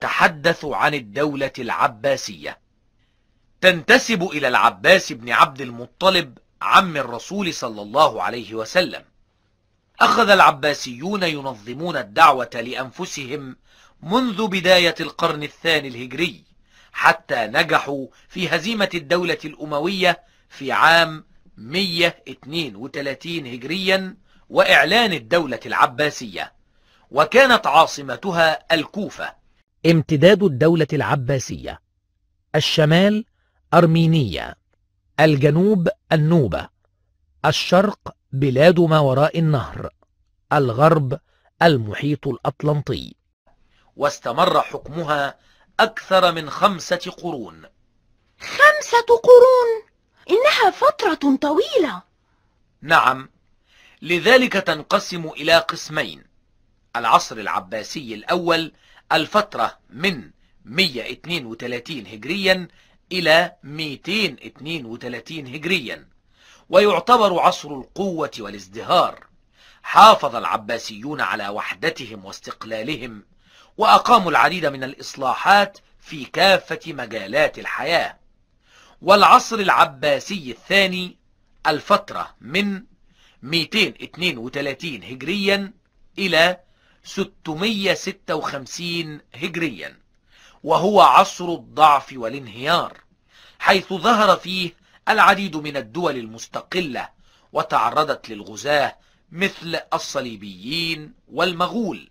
تحدثوا عن الدولة العباسية تنتسب إلى العباس بن عبد المطلب عم الرسول صلى الله عليه وسلم أخذ العباسيون ينظمون الدعوة لأنفسهم منذ بداية القرن الثاني الهجري حتى نجحوا في هزيمة الدولة الأموية في عام 132 هجريا وإعلان الدولة العباسية وكانت عاصمتها الكوفة امتداد الدولة العباسية الشمال أرمينية الجنوب النوبة الشرق بلاد ما وراء النهر الغرب المحيط الأطلنطي واستمر حكمها أكثر من خمسة قرون خمسة قرون إنها فترة طويلة نعم لذلك تنقسم إلى قسمين العصر العباسي الأول الفترة من 132 هجريا إلى 232 هجريا ويعتبر عصر القوة والازدهار حافظ العباسيون على وحدتهم واستقلالهم وأقاموا العديد من الإصلاحات في كافة مجالات الحياة والعصر العباسي الثاني الفترة من 232 هجريا إلى 656 هجريا وهو عصر الضعف والانهيار حيث ظهر فيه العديد من الدول المستقلة وتعرضت للغزاة مثل الصليبيين والمغول